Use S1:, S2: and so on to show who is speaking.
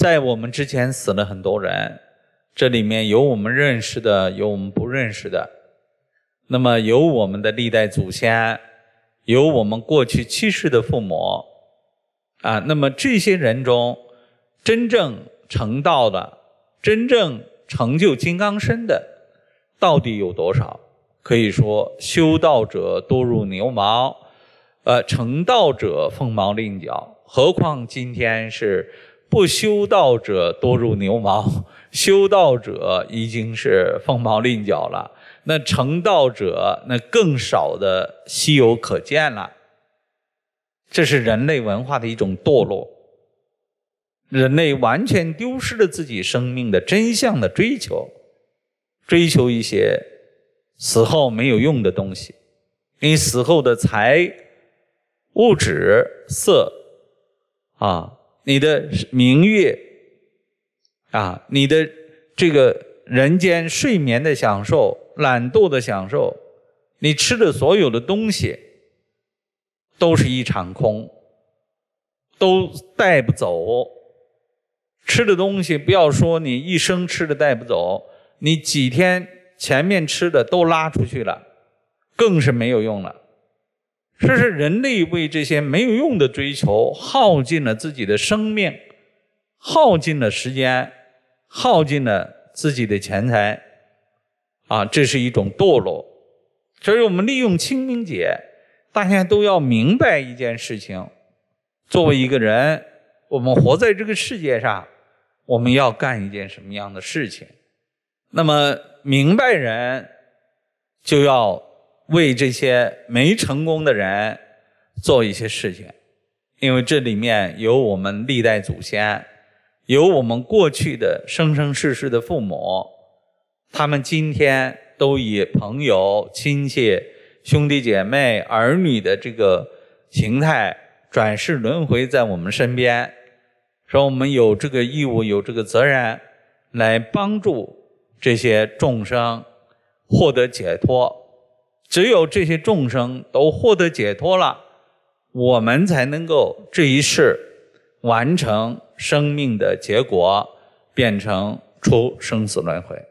S1: 在我们之前死了很多人，这里面有我们认识的，有我们不认识的，那么有我们的历代祖先，有我们过去去世的父母，啊，那么这些人中，真正成道的，真正成就金刚身的，到底有多少？可以说，修道者多如牛毛，呃，成道者凤毛麟角，何况今天是。不修道者多如牛毛，修道者已经是凤毛麟角了。那成道者那更少的稀有可见了。这是人类文化的一种堕落，人类完全丢失了自己生命的真相的追求，追求一些死后没有用的东西。你死后的财、物质、色，啊。你的明月啊，你的这个人间睡眠的享受、懒惰的享受，你吃的所有的东西，都是一场空，都带不走。吃的东西，不要说你一生吃的带不走，你几天前面吃的都拉出去了，更是没有用了。这是人类为这些没有用的追求，耗尽了自己的生命，耗尽了时间，耗尽了自己的钱财，啊，这是一种堕落。所以我们利用清明节，大家都要明白一件事情：作为一个人，我们活在这个世界上，我们要干一件什么样的事情？那么明白人就要。为这些没成功的人做一些事情，因为这里面有我们历代祖先，有我们过去的生生世世的父母，他们今天都以朋友、亲戚、兄弟姐妹、儿女的这个形态转世轮回在我们身边，说我们有这个义务、有这个责任，来帮助这些众生获得解脱。只有这些众生都获得解脱了，我们才能够这一世完成生命的结果，变成出生死轮回。